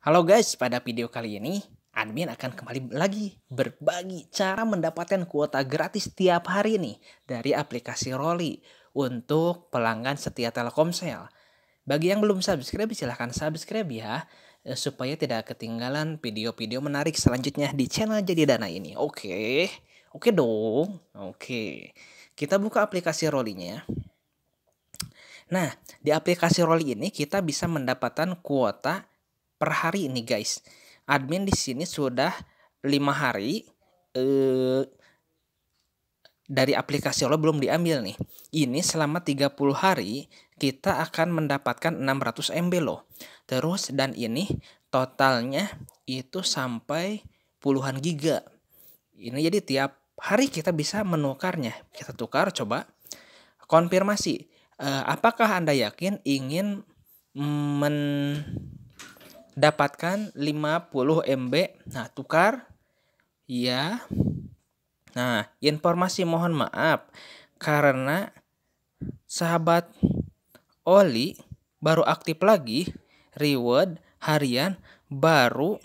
Halo guys, pada video kali ini admin akan kembali lagi berbagi cara mendapatkan kuota gratis tiap hari nih dari aplikasi Roli untuk pelanggan setia Telkomsel. Bagi yang belum subscribe silahkan subscribe ya eh, supaya tidak ketinggalan video-video menarik selanjutnya di channel Jadi Dana ini. Oke. Oke dong. Oke. Kita buka aplikasi Rolinya. Ya. Nah, di aplikasi Roli ini kita bisa mendapatkan kuota per hari ini guys. Admin di sini sudah lima hari eh, dari aplikasi lo belum diambil nih. Ini selama 30 hari kita akan mendapatkan 600 MB loh. Terus dan ini totalnya itu sampai puluhan giga. Ini jadi tiap hari kita bisa menukarnya. Kita tukar coba konfirmasi. Eh, apakah Anda yakin ingin men dapatkan 50 MB. Nah, tukar. Ya. Nah, informasi mohon maaf karena sahabat Oli baru aktif lagi reward harian baru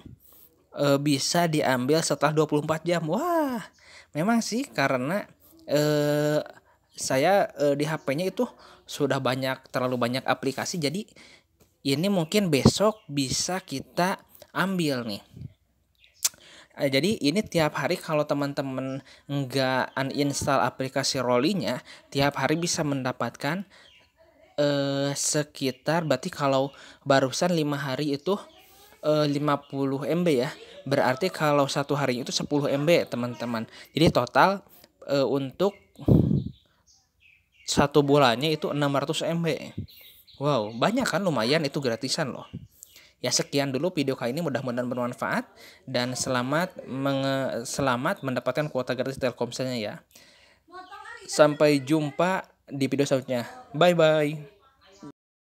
e, bisa diambil setelah 24 jam. Wah, memang sih karena e, saya e, di HP-nya itu sudah banyak terlalu banyak aplikasi jadi ini mungkin besok bisa kita ambil nih eh, jadi ini tiap hari kalau teman-teman nggak uninstall aplikasi Rollinya, tiap hari bisa mendapatkan eh, sekitar berarti kalau barusan lima hari itu eh, 50 MB ya. Berarti kalau satu hari itu 10 MB teman-teman. Jadi total eh, untuk satu bulannya itu 600 MB. Wow, banyak kan lumayan itu gratisan loh. Ya sekian dulu video kali ini mudah-mudahan bermanfaat dan selamat menge selamat mendapatkan kuota gratis Telkomselnya ya. Sampai jumpa di video selanjutnya. Bye bye.